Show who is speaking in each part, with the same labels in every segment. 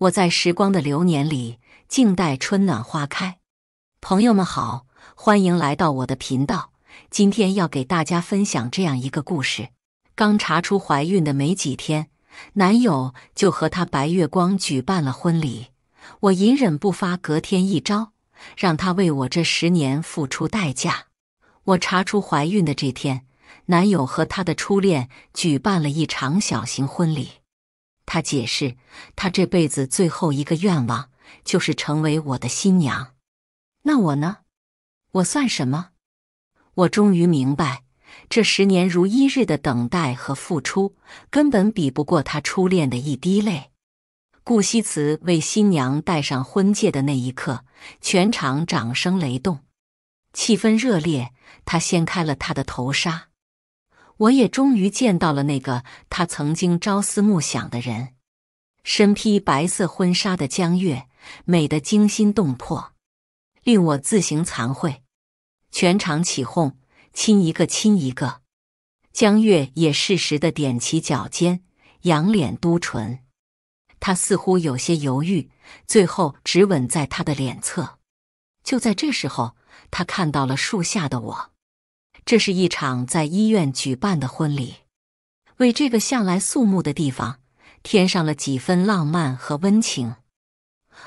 Speaker 1: 我在时光的流年里静待春暖花开。朋友们好，欢迎来到我的频道。今天要给大家分享这样一个故事：刚查出怀孕的没几天，男友就和他白月光举办了婚礼。我隐忍不发，隔天一招，让他为我这十年付出代价。我查出怀孕的这天，男友和他的初恋举办了一场小型婚礼。他解释，他这辈子最后一个愿望就是成为我的新娘。那我呢？我算什么？我终于明白，这十年如一日的等待和付出，根本比不过他初恋的一滴泪。顾惜辞为新娘戴上婚戒的那一刻，全场掌声雷动，气氛热烈。他掀开了她的头纱。我也终于见到了那个他曾经朝思暮想的人，身披白色婚纱的江月，美得惊心动魄，令我自行惭愧。全场起哄，亲一个，亲一个。江月也适时的踮起脚尖，仰脸嘟唇。他似乎有些犹豫，最后只吻在他的脸侧。就在这时候，他看到了树下的我。这是一场在医院举办的婚礼，为这个向来肃穆的地方添上了几分浪漫和温情。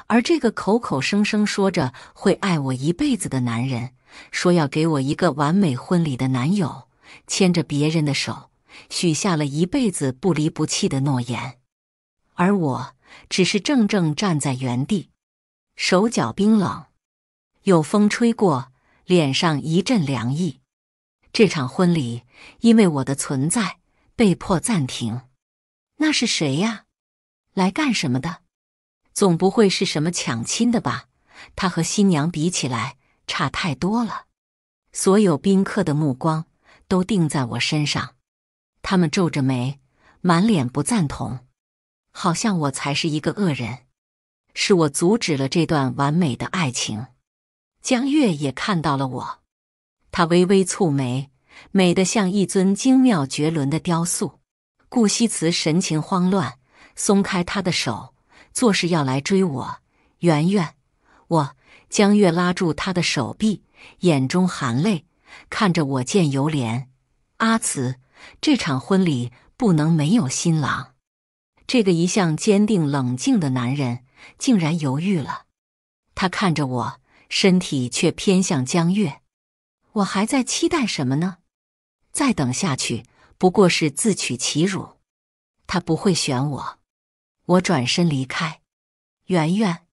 Speaker 1: 而这个口口声声说着会爱我一辈子的男人，说要给我一个完美婚礼的男友，牵着别人的手，许下了一辈子不离不弃的诺言。而我，只是怔怔站在原地，手脚冰冷，有风吹过，脸上一阵凉意。这场婚礼因为我的存在被迫暂停。那是谁呀？来干什么的？总不会是什么抢亲的吧？他和新娘比起来差太多了。所有宾客的目光都定在我身上，他们皱着眉，满脸不赞同，好像我才是一个恶人，是我阻止了这段完美的爱情。江月也看到了我，他微微蹙眉。美得像一尊精妙绝伦的雕塑。顾惜辞神情慌乱，松开她的手，作势要来追我。圆圆，我江月拉住他的手臂，眼中含泪，看着我，见犹怜。阿辞，这场婚礼不能没有新郎。这个一向坚定冷静的男人竟然犹豫了。他看着我，身体却偏向江月。我还在期待什么呢？再等下去不过是自取其辱，他不会选我，我转身离开。圆圆，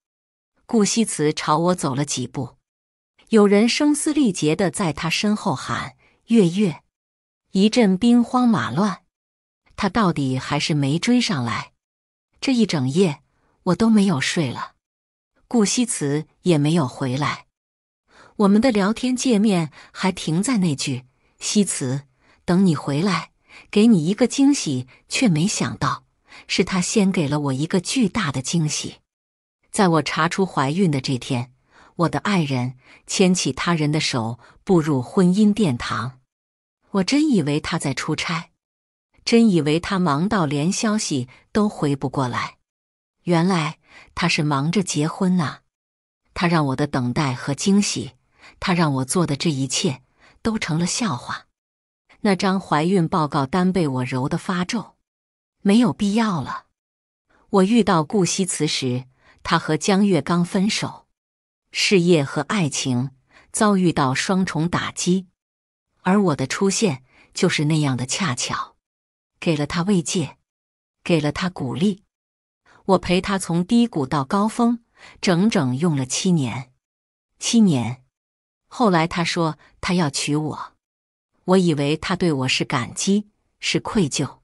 Speaker 1: 顾惜辞朝我走了几步，有人声嘶力竭的在他身后喊：“月月！”一阵兵荒马乱，他到底还是没追上来。这一整夜我都没有睡了，顾惜辞也没有回来。我们的聊天界面还停在那句：“惜辞。”等你回来，给你一个惊喜，却没想到是他先给了我一个巨大的惊喜。在我查出怀孕的这天，我的爱人牵起他人的手，步入婚姻殿堂。我真以为他在出差，真以为他忙到连消息都回不过来。原来他是忙着结婚啊。他让我的等待和惊喜，他让我做的这一切，都成了笑话。那张怀孕报告单被我揉得发皱，没有必要了。我遇到顾惜辞时，他和江月刚分手，事业和爱情遭遇到双重打击，而我的出现就是那样的恰巧，给了他慰藉，给了他鼓励。我陪他从低谷到高峰，整整用了七年。七年，后来他说他要娶我。我以为他对我是感激，是愧疚，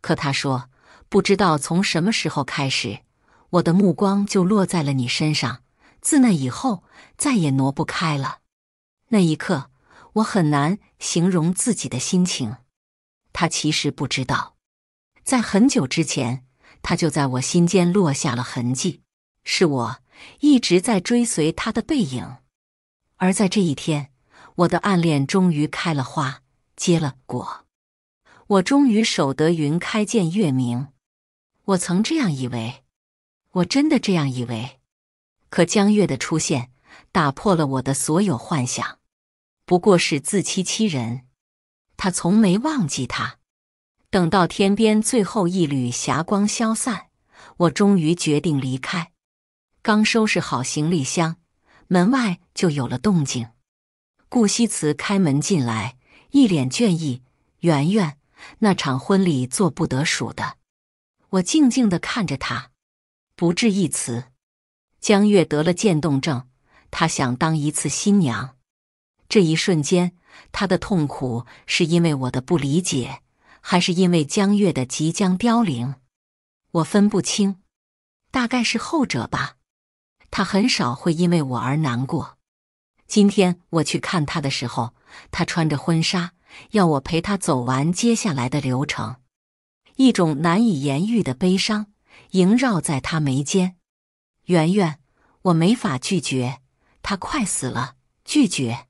Speaker 1: 可他说：“不知道从什么时候开始，我的目光就落在了你身上，自那以后再也挪不开了。”那一刻，我很难形容自己的心情。他其实不知道，在很久之前，他就在我心间落下了痕迹。是我一直在追随他的背影，而在这一天。我的暗恋终于开了花，结了果。我终于守得云开见月明。我曾这样以为，我真的这样以为。可江月的出现打破了我的所有幻想，不过是自欺欺人。他从没忘记他。等到天边最后一缕霞光消散，我终于决定离开。刚收拾好行李箱，门外就有了动静。顾惜辞开门进来，一脸倦意。圆圆，那场婚礼做不得数的。我静静的看着他，不置一词。江月得了渐冻症，她想当一次新娘。这一瞬间，她的痛苦是因为我的不理解，还是因为江月的即将凋零？我分不清，大概是后者吧。她很少会因为我而难过。今天我去看他的时候，他穿着婚纱，要我陪他走完接下来的流程。一种难以言喻的悲伤萦绕在他眉间。圆圆，我没法拒绝。他快死了，拒绝？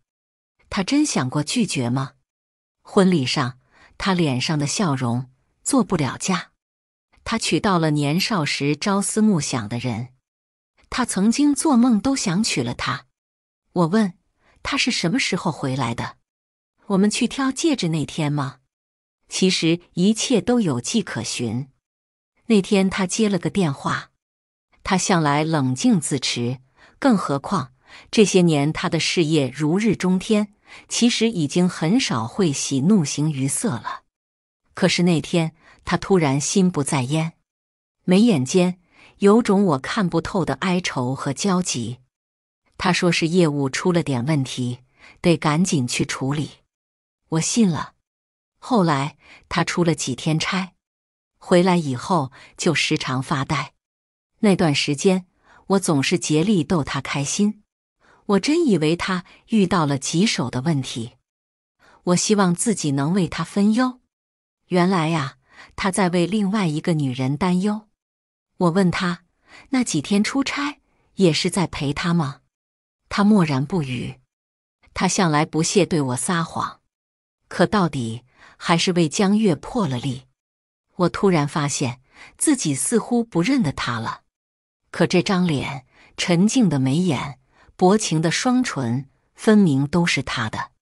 Speaker 1: 他真想过拒绝吗？婚礼上，他脸上的笑容做不了假。他娶到了年少时朝思暮想的人。他曾经做梦都想娶了她。我问，他是什么时候回来的？我们去挑戒指那天吗？其实一切都有迹可循。那天他接了个电话。他向来冷静自持，更何况这些年他的事业如日中天，其实已经很少会喜怒形于色了。可是那天他突然心不在焉，眉眼间有种我看不透的哀愁和焦急。他说是业务出了点问题，得赶紧去处理。我信了。后来他出了几天差，回来以后就时常发呆。那段时间，我总是竭力逗他开心。我真以为他遇到了棘手的问题。我希望自己能为他分忧。原来呀，他在为另外一个女人担忧。我问他，那几天出差也是在陪她吗？他默然不语，他向来不屑对我撒谎，可到底还是为江月破了例。我突然发现自己似乎不认得他了，可这张脸、沉静的眉眼、薄情的双唇，分明都是他的。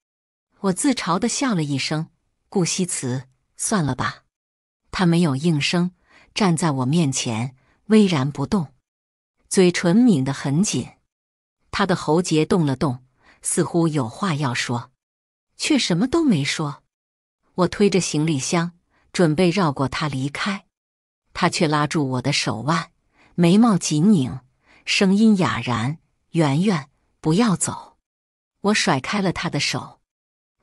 Speaker 1: 我自嘲地笑了一声：“顾惜辞，算了吧。”他没有应声，站在我面前巍然不动，嘴唇抿得很紧。他的喉结动了动，似乎有话要说，却什么都没说。我推着行李箱，准备绕过他离开，他却拉住我的手腕，眉毛紧拧，声音哑然：“圆圆，不要走。”我甩开了他的手。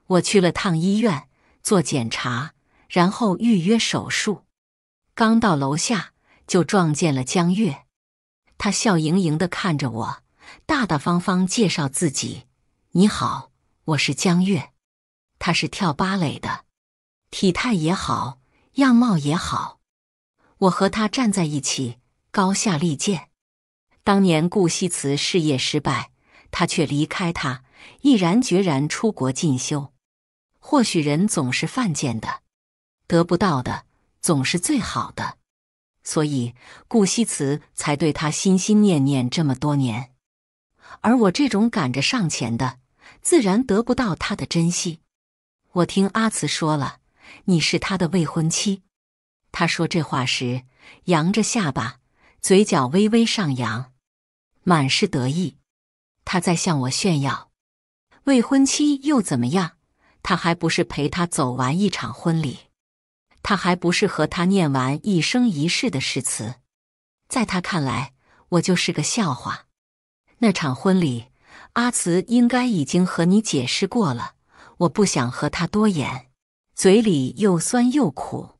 Speaker 1: 我去了趟医院做检查，然后预约手术。刚到楼下，就撞见了江月。他笑盈盈的看着我。大大方方介绍自己：“你好，我是江月，他是跳芭蕾的，体态也好，样貌也好。我和他站在一起，高下立见。当年顾惜辞事业失败，他却离开他，毅然决然出国进修。或许人总是犯贱的，得不到的总是最好的，所以顾惜辞才对他心心念念这么多年。”而我这种赶着上前的，自然得不到他的珍惜。我听阿慈说了，你是他的未婚妻。他说这话时，扬着下巴，嘴角微微上扬，满是得意。他在向我炫耀。未婚妻又怎么样？他还不是陪他走完一场婚礼？他还不是和他念完一生一世的誓词？在他看来，我就是个笑话。那场婚礼，阿慈应该已经和你解释过了。我不想和他多言，嘴里又酸又苦。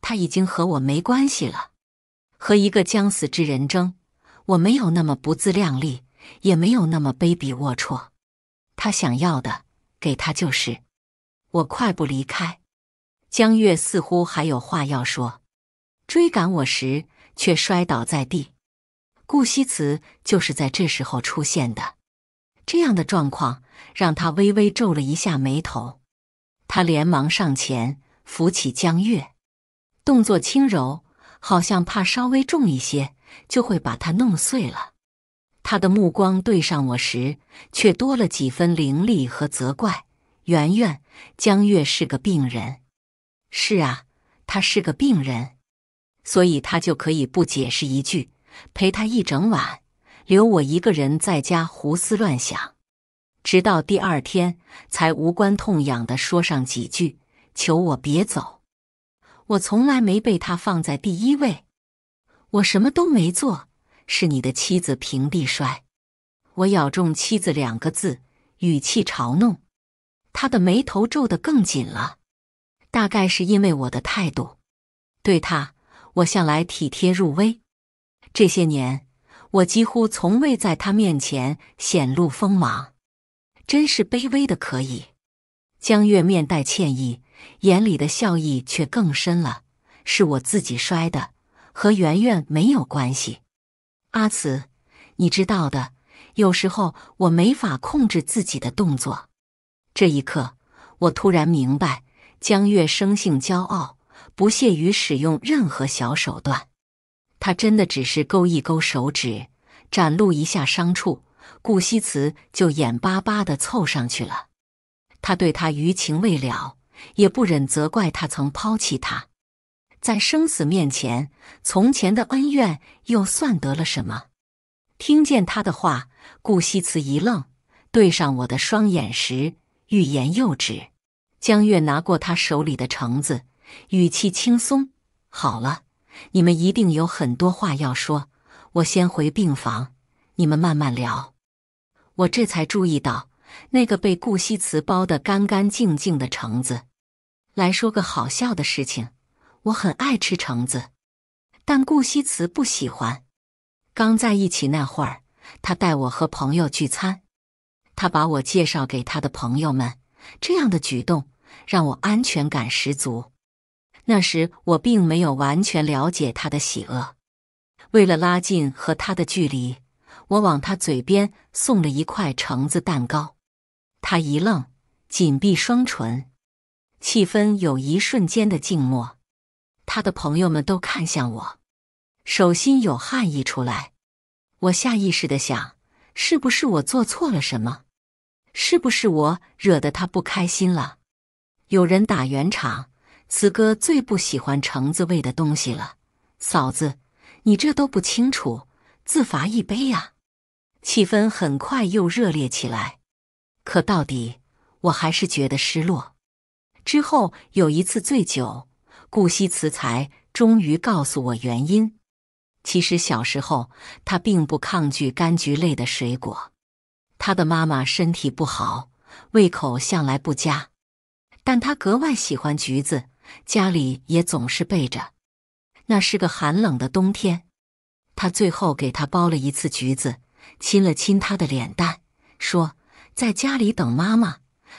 Speaker 1: 他已经和我没关系了，和一个将死之人争，我没有那么不自量力，也没有那么卑鄙龌龊。他想要的，给他就是。我快步离开。江月似乎还有话要说，追赶我时却摔倒在地。顾惜辞就是在这时候出现的，这样的状况让他微微皱了一下眉头。他连忙上前扶起江月，动作轻柔，好像怕稍微重一些就会把他弄碎了。他的目光对上我时，却多了几分凌厉和责怪。圆圆，江月是个病人。是啊，他是个病人，所以他就可以不解释一句。陪他一整晚，留我一个人在家胡思乱想，直到第二天才无关痛痒的说上几句，求我别走。我从来没被他放在第一位，我什么都没做，是你的妻子平地摔。我咬中“妻子”两个字，语气嘲弄。他的眉头皱得更紧了，大概是因为我的态度。对他，我向来体贴入微。这些年，我几乎从未在他面前显露锋芒，真是卑微的可以。江月面带歉意，眼里的笑意却更深了。是我自己摔的，和圆圆没有关系。阿慈，你知道的，有时候我没法控制自己的动作。这一刻，我突然明白，江月生性骄傲，不屑于使用任何小手段。他真的只是勾一勾手指，展露一下伤处，顾惜辞就眼巴巴地凑上去了。他对他余情未了，也不忍责怪他曾抛弃他。在生死面前，从前的恩怨又算得了什么？听见他的话，顾惜辞一愣，对上我的双眼时欲言又止。江月拿过他手里的橙子，语气轻松：“好了。”你们一定有很多话要说，我先回病房，你们慢慢聊。我这才注意到那个被顾惜辞包得干干净净的橙子。来说个好笑的事情，我很爱吃橙子，但顾惜辞不喜欢。刚在一起那会儿，他带我和朋友聚餐，他把我介绍给他的朋友们，这样的举动让我安全感十足。那时我并没有完全了解他的喜恶，为了拉近和他的距离，我往他嘴边送了一块橙子蛋糕。他一愣，紧闭双唇，气氛有一瞬间的静默。他的朋友们都看向我，手心有汗溢出来。我下意识的想：是不是我做错了什么？是不是我惹得他不开心了？有人打圆场。此哥最不喜欢橙子味的东西了，嫂子，你这都不清楚，自罚一杯呀！气氛很快又热烈起来，可到底我还是觉得失落。之后有一次醉酒，顾惜辞才终于告诉我原因。其实小时候他并不抗拒柑橘类的水果，他的妈妈身体不好，胃口向来不佳，但他格外喜欢橘子。家里也总是备着。那是个寒冷的冬天，他最后给他剥了一次橘子，亲了亲他的脸蛋，说：“在家里等妈妈，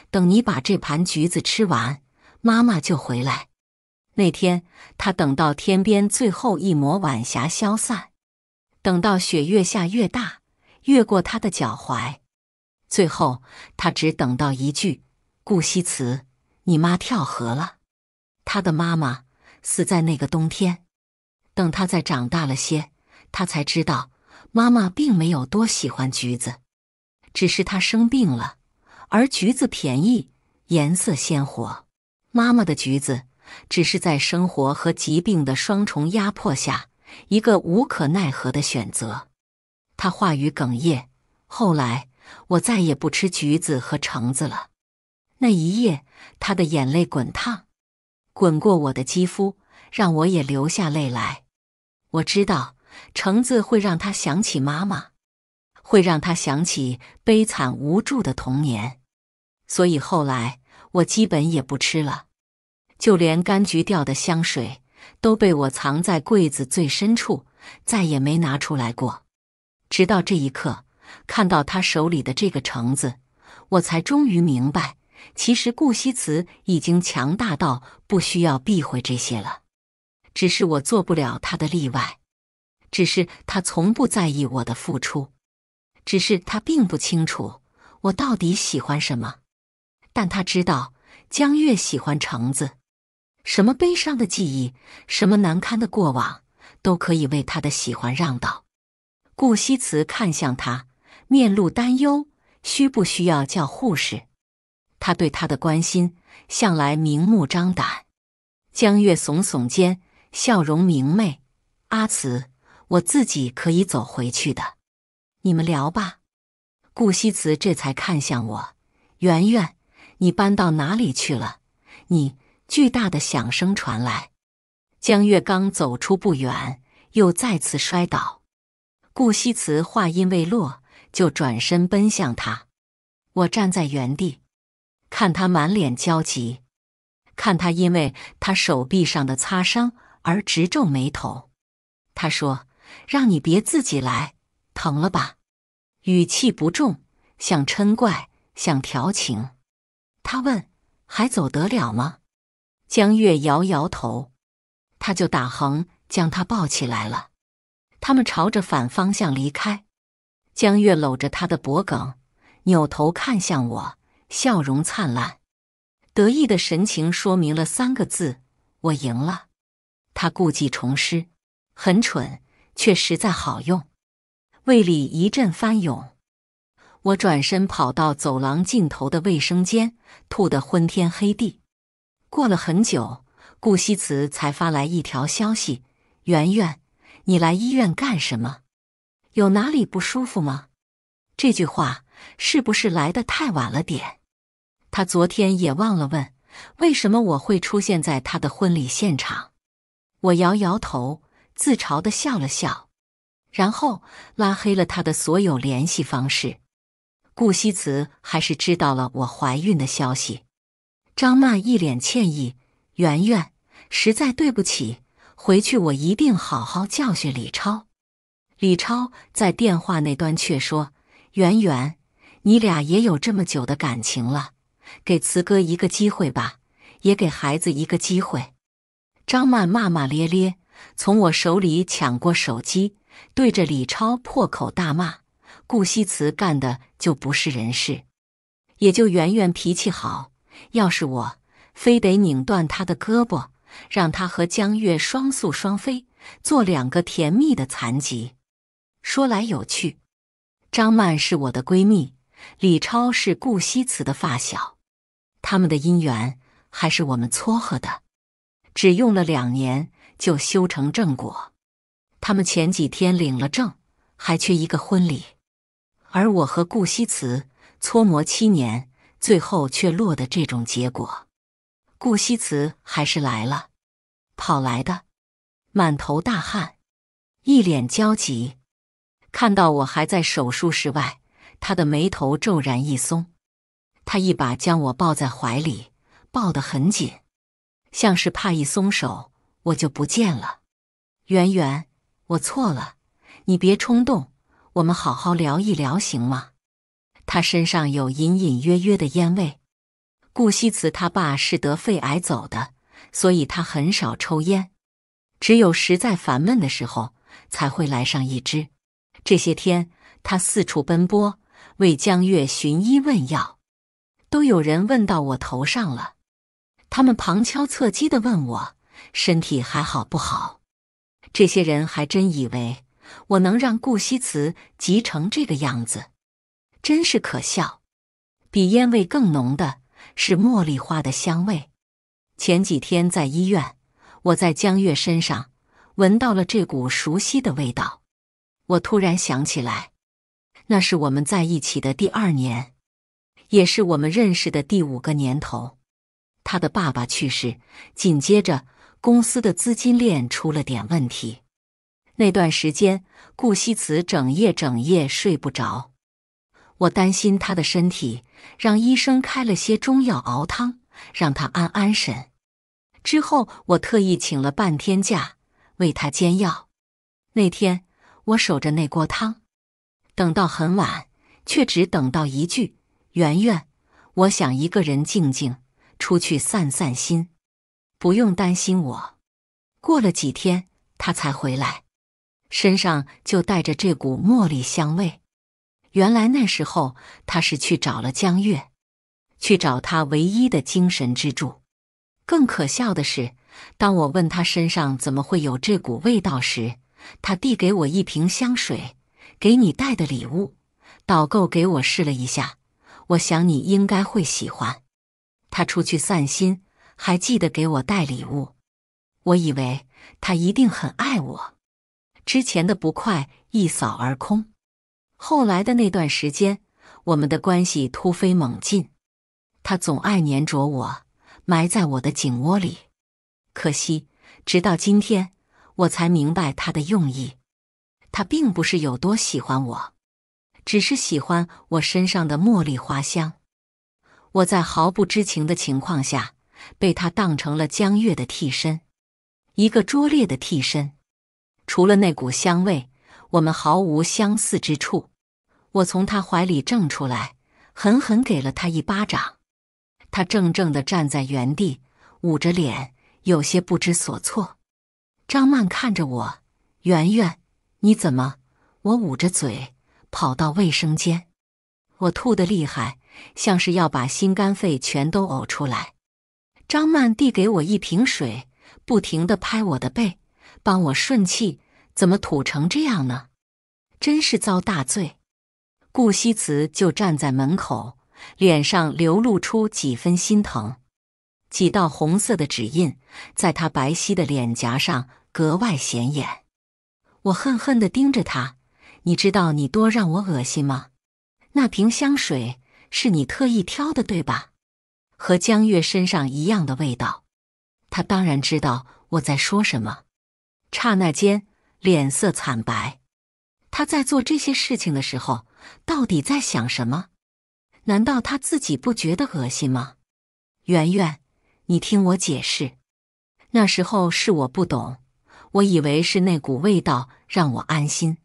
Speaker 1: 等你把这盘橘子吃完，妈妈就回来。”那天，他等到天边最后一抹晚霞消散，等到雪越下越大，越过他的脚踝，最后他只等到一句：“顾惜辞，你妈跳河了。”他的妈妈死在那个冬天。等他再长大了些，他才知道妈妈并没有多喜欢橘子，只是他生病了，而橘子便宜，颜色鲜活。妈妈的橘子只是在生活和疾病的双重压迫下，一个无可奈何的选择。他话语哽咽。后来，我再也不吃橘子和橙子了。那一夜，他的眼泪滚烫。滚过我的肌肤，让我也流下泪来。我知道橙子会让他想起妈妈，会让他想起悲惨无助的童年，所以后来我基本也不吃了，就连柑橘调的香水都被我藏在柜子最深处，再也没拿出来过。直到这一刻，看到他手里的这个橙子，我才终于明白。其实顾惜辞已经强大到不需要避讳这些了，只是我做不了他的例外。只是他从不在意我的付出，只是他并不清楚我到底喜欢什么，但他知道江月喜欢橙子，什么悲伤的记忆，什么难堪的过往，都可以为他的喜欢让道。顾惜辞看向他，面露担忧：“需不需要叫护士？”他对她的关心向来明目张胆。江月耸耸肩，笑容明媚。阿慈，我自己可以走回去的，你们聊吧。顾西辞这才看向我，圆圆，你搬到哪里去了？你巨大的响声传来，江月刚走出不远，又再次摔倒。顾西辞话音未落，就转身奔向他。我站在原地。看他满脸焦急，看他因为他手臂上的擦伤而直皱眉头，他说：“让你别自己来，疼了吧？”语气不重，像嗔怪，像调情。他问：“还走得了吗？”江月摇摇头，他就打横将他抱起来了。他们朝着反方向离开。江月搂着他的脖颈，扭头看向我。笑容灿烂，得意的神情说明了三个字：我赢了。他故技重施，很蠢，却实在好用。胃里一阵翻涌，我转身跑到走廊尽头的卫生间，吐得昏天黑地。过了很久，顾西辞才发来一条消息：“圆圆，你来医院干什么？有哪里不舒服吗？”这句话是不是来的太晚了点？他昨天也忘了问，为什么我会出现在他的婚礼现场。我摇摇头，自嘲的笑了笑，然后拉黑了他的所有联系方式。顾惜辞还是知道了我怀孕的消息。张曼一脸歉意：“圆圆，实在对不起，回去我一定好好教训李超。”李超在电话那端却说：“圆圆，你俩也有这么久的感情了。”给慈哥一个机会吧，也给孩子一个机会。张曼骂骂咧咧，从我手里抢过手机，对着李超破口大骂：“顾惜辞干的就不是人事，也就圆圆脾气好。要是我，非得拧断他的胳膊，让他和江月双宿双飞，做两个甜蜜的残疾。”说来有趣，张曼是我的闺蜜，李超是顾惜辞的发小。他们的姻缘还是我们撮合的，只用了两年就修成正果。他们前几天领了证，还缺一个婚礼。而我和顾西辞搓磨七年，最后却落得这种结果。顾西辞还是来了，跑来的，满头大汗，一脸焦急。看到我还在手术室外，他的眉头骤然一松。他一把将我抱在怀里，抱得很紧，像是怕一松手我就不见了。圆圆，我错了，你别冲动，我们好好聊一聊，行吗？他身上有隐隐约约的烟味。顾惜辞他爸是得肺癌走的，所以他很少抽烟，只有实在烦闷的时候才会来上一支。这些天他四处奔波，为江月寻医问药。都有人问到我头上了，他们旁敲侧击的问我身体还好不好。这些人还真以为我能让顾惜辞急成这个样子，真是可笑。比烟味更浓的是茉莉花的香味。前几天在医院，我在江月身上闻到了这股熟悉的味道，我突然想起来，那是我们在一起的第二年。也是我们认识的第五个年头，他的爸爸去世，紧接着公司的资金链出了点问题。那段时间，顾西辞整夜整夜睡不着。我担心他的身体，让医生开了些中药熬汤，让他安安神。之后，我特意请了半天假，为他煎药。那天，我守着那锅汤，等到很晚，却只等到一句。圆圆，我想一个人静静，出去散散心，不用担心我。过了几天，他才回来，身上就带着这股茉莉香味。原来那时候他是去找了江月，去找他唯一的精神支柱。更可笑的是，当我问他身上怎么会有这股味道时，他递给我一瓶香水，给你带的礼物。导购给我试了一下。我想你应该会喜欢他出去散心，还记得给我带礼物。我以为他一定很爱我，之前的不快一扫而空。后来的那段时间，我们的关系突飞猛进。他总爱粘着我，埋在我的颈窝里。可惜，直到今天我才明白他的用意。他并不是有多喜欢我。只是喜欢我身上的茉莉花香。我在毫不知情的情况下，被他当成了江月的替身，一个拙劣的替身。除了那股香味，我们毫无相似之处。我从他怀里挣出来，狠狠给了他一巴掌。他怔怔的站在原地，捂着脸，有些不知所措。张曼看着我，圆圆，你怎么？我捂着嘴。跑到卫生间，我吐得厉害，像是要把心肝肺全都呕出来。张曼递给我一瓶水，不停的拍我的背，帮我顺气。怎么吐成这样呢？真是遭大罪！顾惜辞就站在门口，脸上流露出几分心疼。几道红色的指印在他白皙的脸颊上格外显眼。我恨恨的盯着他。你知道你多让我恶心吗？那瓶香水是你特意挑的，对吧？和江月身上一样的味道。他当然知道我在说什么。刹那间，脸色惨白。他在做这些事情的时候，到底在想什么？难道他自己不觉得恶心吗？圆圆，你听我解释。那时候是我不懂，我以为是那股味道让我安心。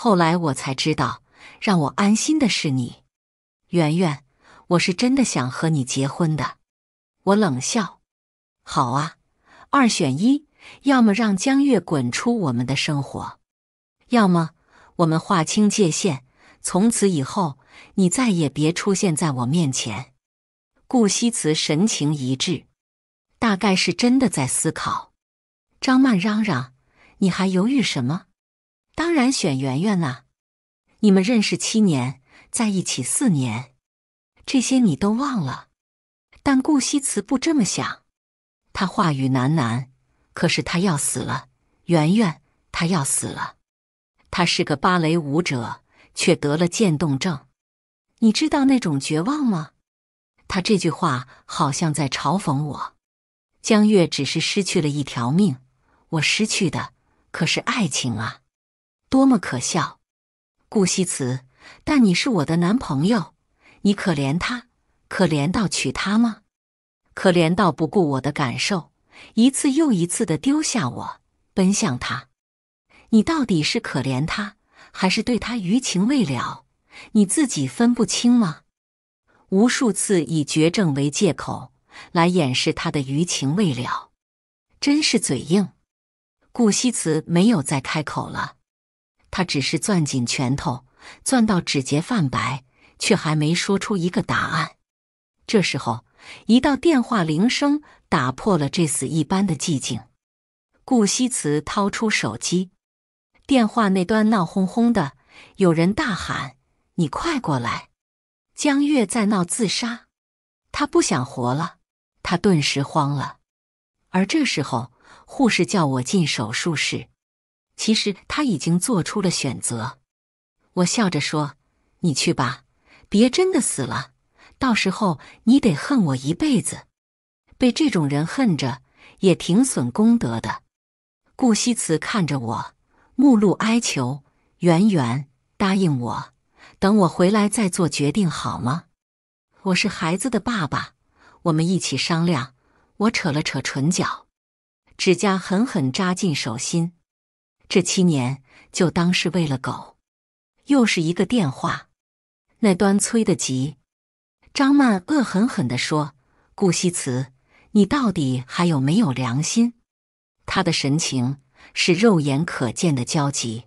Speaker 1: 后来我才知道，让我安心的是你，圆圆。我是真的想和你结婚的。我冷笑：“好啊，二选一，要么让江月滚出我们的生活，要么我们划清界限，从此以后你再也别出现在我面前。”顾惜辞神情一致，大概是真的在思考。张曼嚷嚷：“你还犹豫什么？”当然选圆圆啦！你们认识七年，在一起四年，这些你都忘了。但顾惜辞不这么想。他话语喃喃，可是他要死了。圆圆，他要死了。他是个芭蕾舞者，却得了渐冻症。你知道那种绝望吗？他这句话好像在嘲讽我。江月只是失去了一条命，我失去的可是爱情啊！多么可笑，顾惜辞！但你是我的男朋友，你可怜他，可怜到娶她吗？可怜到不顾我的感受，一次又一次的丢下我，奔向他。你到底是可怜他，还是对他余情未了？你自己分不清吗？无数次以绝症为借口来掩饰他的余情未了，真是嘴硬。顾惜辞没有再开口了。他只是攥紧拳头，攥到指节泛白，却还没说出一个答案。这时候，一道电话铃声打破了这死一般的寂静。顾西辞掏出手机，电话那端闹哄哄的，有人大喊：“你快过来！江月在闹自杀，他不想活了。”他顿时慌了。而这时候，护士叫我进手术室。其实他已经做出了选择，我笑着说：“你去吧，别真的死了，到时候你得恨我一辈子。被这种人恨着也挺损功德的。”顾惜辞看着我，目露哀求：“圆圆，答应我，等我回来再做决定，好吗？我是孩子的爸爸，我们一起商量。”我扯了扯唇角，指甲狠狠扎进手心。这七年就当是喂了狗，又是一个电话，那端催得急。张曼恶狠狠地说：“顾惜辞，你到底还有没有良心？”他的神情是肉眼可见的焦急，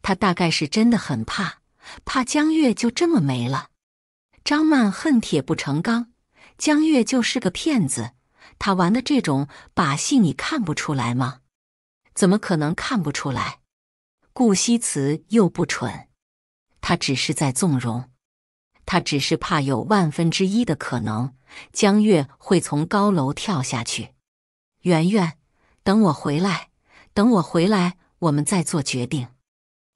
Speaker 1: 他大概是真的很怕，怕江月就这么没了。张曼恨铁不成钢，江月就是个骗子，他玩的这种把戏你看不出来吗？怎么可能看不出来？顾惜辞又不蠢，他只是在纵容，他只是怕有万分之一的可能江月会从高楼跳下去。圆圆，等我回来，等我回来，我们再做决定。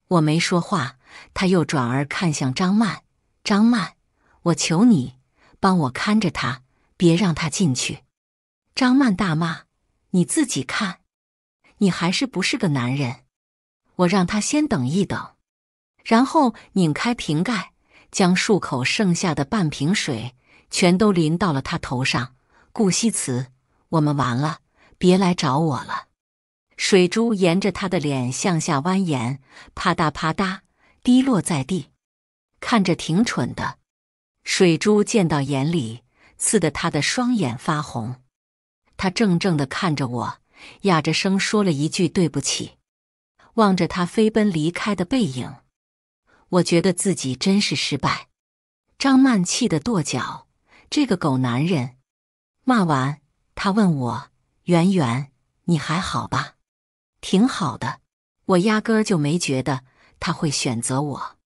Speaker 1: 我没说话，他又转而看向张曼。张曼，我求你，帮我看着他，别让他进去。张曼大骂：“你自己看。你还是不是个男人？我让他先等一等，然后拧开瓶盖，将漱口剩下的半瓶水全都淋到了他头上。顾西辞，我们完了，别来找我了。水珠沿着他的脸向下蜿蜒，啪嗒啪嗒滴落在地，看着挺蠢的。水珠溅到眼里，刺得他的双眼发红。他怔怔地看着我。哑着声说了一句“对不起”，望着他飞奔离开的背影，我觉得自己真是失败。张曼气得跺脚：“这个狗男人！”骂完，他问我：“圆圆，你还好吧？”“挺好的。”我压根儿就没觉得他会选择我。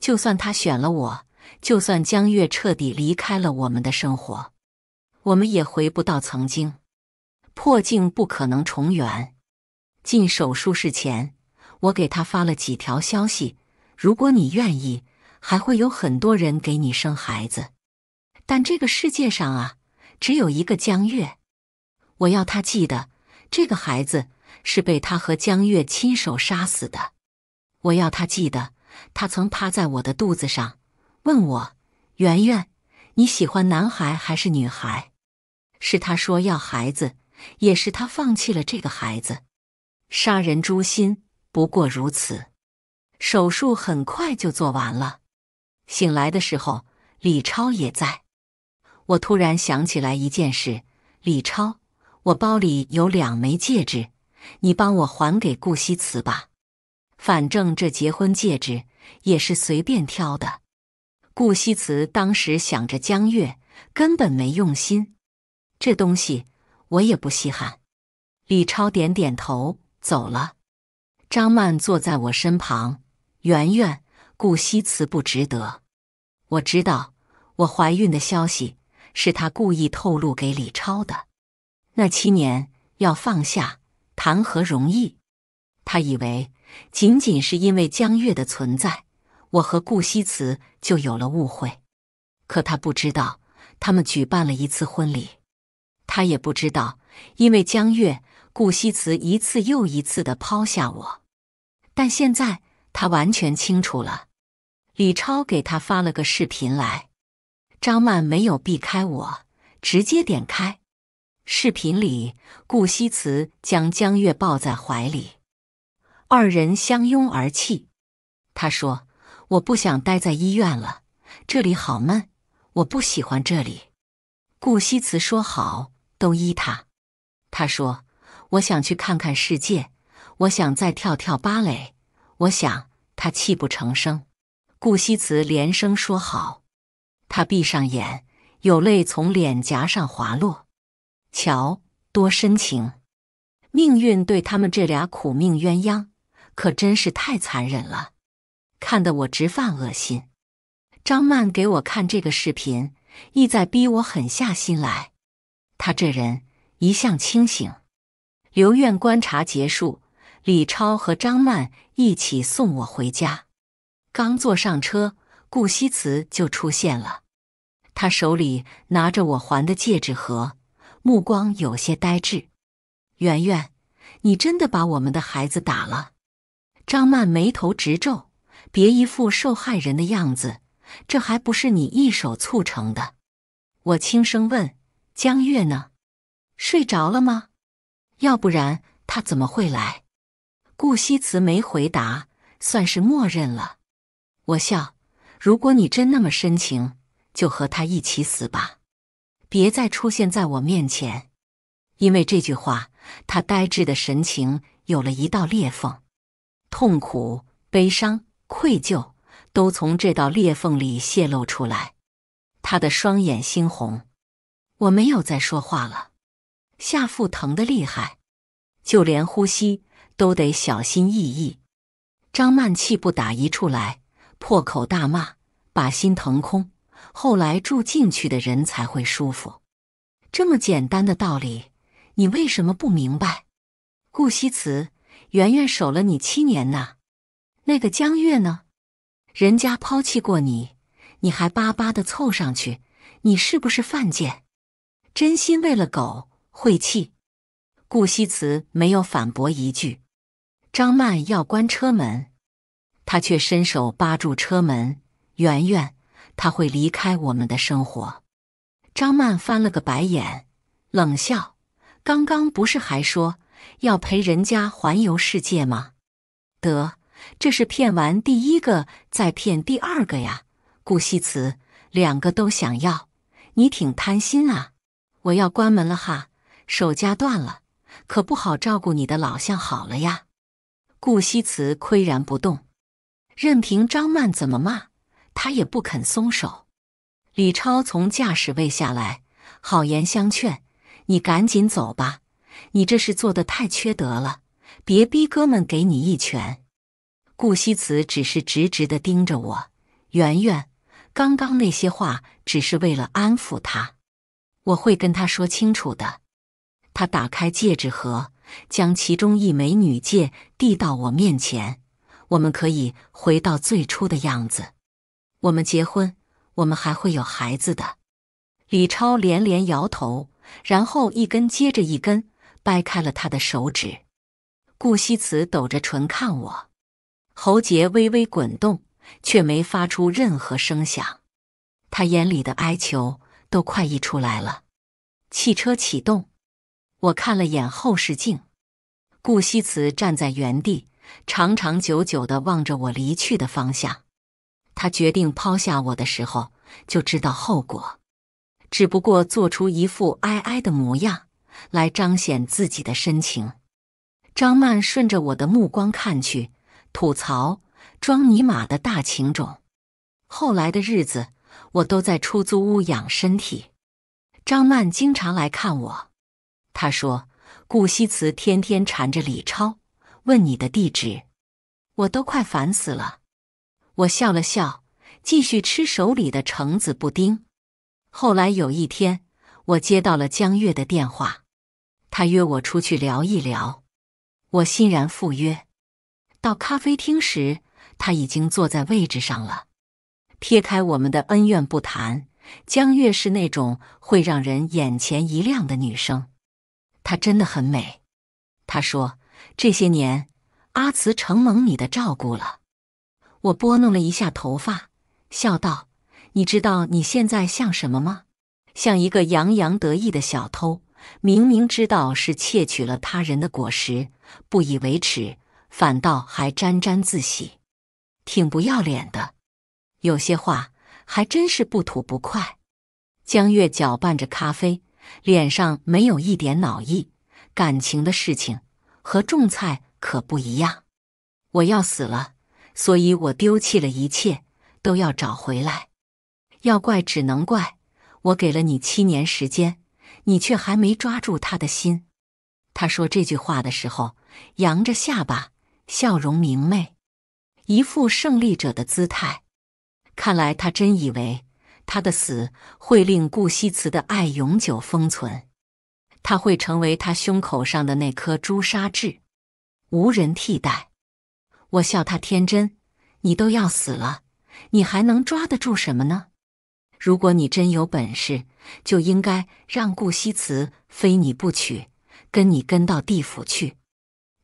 Speaker 1: 就算他选了我，就算江月彻底离开了我们的生活，我们也回不到曾经。破镜不可能重圆。进手术室前，我给他发了几条消息。如果你愿意，还会有很多人给你生孩子。但这个世界上啊，只有一个江月。我要他记得，这个孩子是被他和江月亲手杀死的。我要他记得，他曾趴在我的肚子上，问我：“圆圆，你喜欢男孩还是女孩？”是他说要孩子。也是他放弃了这个孩子，杀人诛心不过如此。手术很快就做完了，醒来的时候李超也在。我突然想起来一件事，李超，我包里有两枚戒指，你帮我还给顾西辞吧。反正这结婚戒指也是随便挑的。顾西辞当时想着江月，根本没用心，这东西。我也不稀罕。李超点点头，走了。张曼坐在我身旁。圆圆，顾惜辞不值得。我知道，我怀孕的消息是他故意透露给李超的。那七年要放下，谈何容易？他以为仅仅是因为江月的存在，我和顾惜辞就有了误会。可他不知道，他们举办了一次婚礼。他也不知道，因为江月顾惜辞一次又一次的抛下我，但现在他完全清楚了。李超给他发了个视频来，张曼没有避开我，直接点开。视频里，顾惜辞将江月抱在怀里，二人相拥而泣。他说：“我不想待在医院了，这里好闷，我不喜欢这里。”顾惜辞说：“好。”都依他，他说：“我想去看看世界，我想再跳跳芭蕾。”我想，他泣不成声。顾惜辞连声说：“好。”他闭上眼，有泪从脸颊上滑落。瞧，多深情！命运对他们这俩苦命鸳鸯，可真是太残忍了，看得我直犯恶心。张曼给我看这个视频，意在逼我狠下心来。他这人一向清醒。留院观察结束，李超和张曼一起送我回家。刚坐上车，顾惜辞就出现了。他手里拿着我还的戒指盒，目光有些呆滞。圆圆，你真的把我们的孩子打了？张曼眉头直皱，别一副受害人的样子，这还不是你一手促成的？我轻声问。江月呢？睡着了吗？要不然他怎么会来？顾惜辞没回答，算是默认了。我笑，如果你真那么深情，就和他一起死吧，别再出现在我面前。因为这句话，他呆滞的神情有了一道裂缝，痛苦、悲伤、愧疚都从这道裂缝里泄露出来。他的双眼猩红。我没有再说话了，下腹疼的厉害，就连呼吸都得小心翼翼。张曼气不打一处来，破口大骂，把心腾空。后来住进去的人才会舒服。这么简单的道理，你为什么不明白？顾惜辞，圆圆守了你七年呐。那个江月呢？人家抛弃过你，你还巴巴的凑上去，你是不是犯贱？真心喂了狗，晦气。顾惜辞没有反驳一句。张曼要关车门，他却伸手扒住车门。圆圆，他会离开我们的生活。张曼翻了个白眼，冷笑：“刚刚不是还说要陪人家环游世界吗？得，这是骗完第一个，再骗第二个呀。”顾惜辞两个都想要，你挺贪心啊。我要关门了哈，手夹断了，可不好照顾你的老相好了呀。顾惜辞岿然不动，任凭张曼怎么骂，他也不肯松手。李超从驾驶位下来，好言相劝：“你赶紧走吧，你这是做的太缺德了，别逼哥们给你一拳。”顾惜辞只是直直的盯着我，圆圆，刚刚那些话只是为了安抚他。我会跟他说清楚的。他打开戒指盒，将其中一枚女戒递到我面前。我们可以回到最初的样子。我们结婚，我们还会有孩子的。李超连连摇头，然后一根接着一根掰开了他的手指。顾惜辞抖着唇看我，喉结微微滚动，却没发出任何声响。他眼里的哀求。都快溢出来了。汽车启动，我看了眼后视镜，顾惜辞站在原地，长长久久的望着我离去的方向。他决定抛下我的时候，就知道后果。只不过做出一副哀哀的模样，来彰显自己的深情。张曼顺着我的目光看去，吐槽：“装尼玛的大情种。”后来的日子。我都在出租屋养身体，张曼经常来看我。她说：“顾惜辞天天缠着李超，问你的地址，我都快烦死了。”我笑了笑，继续吃手里的橙子布丁。后来有一天，我接到了江月的电话，他约我出去聊一聊。我欣然赴约。到咖啡厅时，他已经坐在位置上了。撇开我们的恩怨不谈，江月是那种会让人眼前一亮的女生，她真的很美。她说：“这些年，阿慈承蒙你的照顾了。”我拨弄了一下头发，笑道：“你知道你现在像什么吗？像一个洋洋得意的小偷，明明知道是窃取了他人的果实，不以为耻，反倒还沾沾自喜，挺不要脸的。”有些话还真是不吐不快。江月搅拌着咖啡，脸上没有一点恼意。感情的事情和种菜可不一样。我要死了，所以我丢弃了一切，都要找回来。要怪只能怪我给了你七年时间，你却还没抓住他的心。他说这句话的时候，扬着下巴，笑容明媚，一副胜利者的姿态。看来他真以为他的死会令顾惜慈的爱永久封存，他会成为他胸口上的那颗朱砂痣，无人替代。我笑他天真，你都要死了，你还能抓得住什么呢？如果你真有本事，就应该让顾惜慈非你不娶，跟你跟到地府去。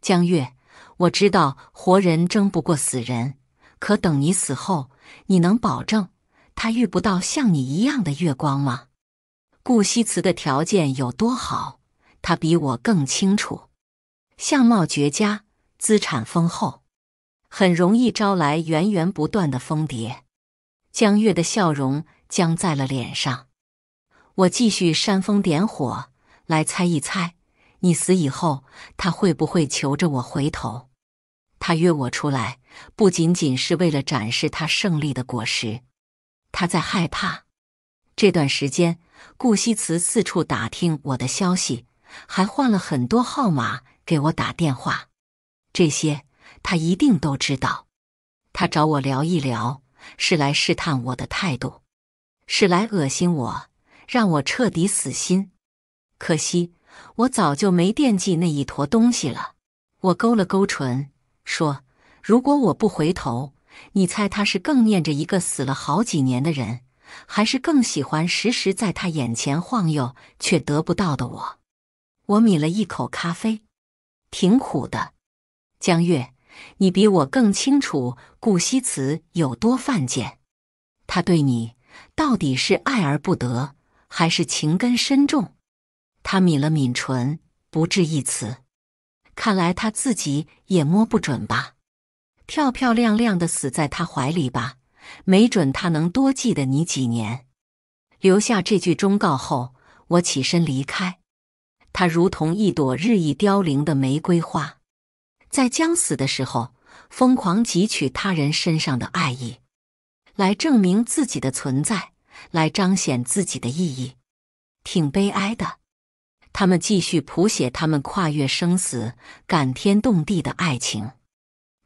Speaker 1: 江月，我知道活人争不过死人，可等你死后。你能保证他遇不到像你一样的月光吗？顾惜辞的条件有多好，他比我更清楚。相貌绝佳，资产丰厚，很容易招来源源不断的蜂蝶。江月的笑容僵在了脸上。我继续煽风点火，来猜一猜，你死以后，他会不会求着我回头？他约我出来。不仅仅是为了展示他胜利的果实，他在害怕。这段时间，顾西辞四处打听我的消息，还换了很多号码给我打电话。这些他一定都知道。他找我聊一聊，是来试探我的态度，是来恶心我，让我彻底死心。可惜我早就没惦记那一坨东西了。我勾了勾唇，说。如果我不回头，你猜他是更念着一个死了好几年的人，还是更喜欢时时在他眼前晃悠却得不到的我？我抿了一口咖啡，挺苦的。江月，你比我更清楚顾惜辞有多犯贱。他对你到底是爱而不得，还是情根深重？他抿了抿唇，不置一词。看来他自己也摸不准吧。漂漂亮亮的死在他怀里吧，没准他能多记得你几年。留下这句忠告后，我起身离开。他如同一朵日益凋零的玫瑰花，在将死的时候，疯狂汲取他人身上的爱意，来证明自己的存在，来彰显自己的意义。挺悲哀的。他们继续谱写他们跨越生死、感天动地的爱情。